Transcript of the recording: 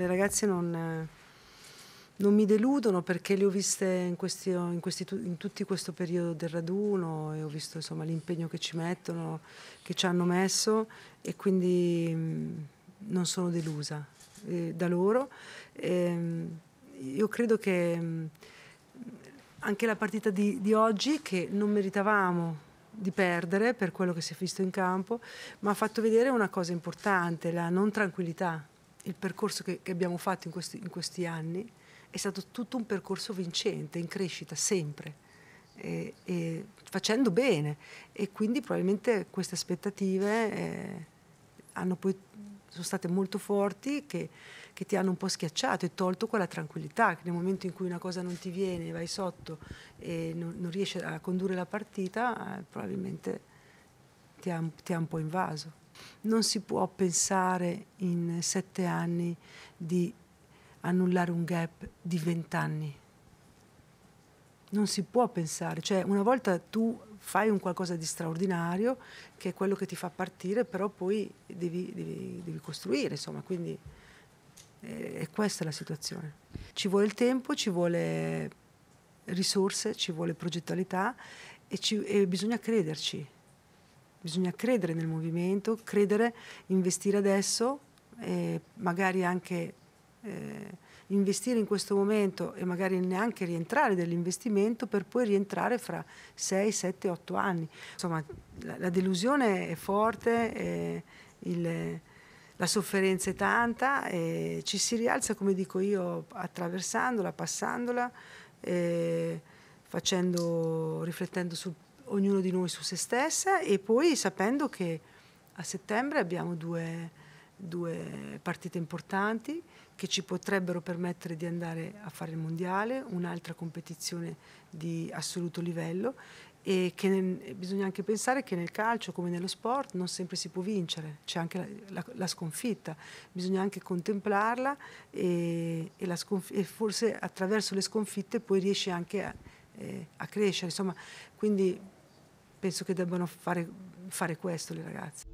le ragazze non, eh, non mi deludono perché le ho viste in, questi, in, questi, in tutto questo periodo del raduno e ho visto insomma, l'impegno che ci mettono, che ci hanno messo e quindi mm, non sono delusa eh, da loro. E, ehm, io credo che mm, anche la partita di, di oggi, che non meritavamo di perdere per quello che si è visto in campo, mi ha fatto vedere una cosa importante, la non tranquillità il percorso che, che abbiamo fatto in questi, in questi, anni è stato tutto un percorso vincente, in crescita, sempre, e, e facendo bene. E quindi probabilmente queste aspettative eh, poi, sono state molto forti che, che, ti hanno un po' schiacciato e tolto quella tranquillità, che nel momento in cui una cosa non ti viene, vai sotto e non, non riesci a condurre la partita, eh, probabilmente ti ha, ti ha un po' invaso non si può pensare in sette anni di annullare un gap di vent'anni. Non si può pensare, cioè una volta tu fai un qualcosa di straordinario che è quello che ti fa partire, però poi devi, devi, devi costruire, insomma, quindi eh, è questa la situazione. Ci vuole il tempo, ci vuole risorse, ci vuole progettualità e, ci, e bisogna crederci bisogna credere nel movimento, credere, investire adesso, e magari anche eh, investire in questo momento e magari neanche rientrare dell'investimento per poi rientrare fra 6, 7, 8 anni. Insomma, la, la delusione è forte, eh, il, la sofferenza è tanta e ci si rialza, come dico io, attraversandola, passandola, facendo, riflettendo sul ognuno di noi su se stessa e poi sapendo che a settembre abbiamo due, due partite importanti che ci potrebbero permettere di andare a fare il mondiale, un'altra competizione di assoluto livello e che nel, bisogna anche pensare che nel calcio come nello sport non sempre si può vincere, c'è anche la, la, la, sconfitta, bisogna anche contemplarla e, e, e, forse attraverso le sconfitte poi riesci anche a, eh, a crescere. Insomma, quindi penso che debbano fare, fare questo le ragazze.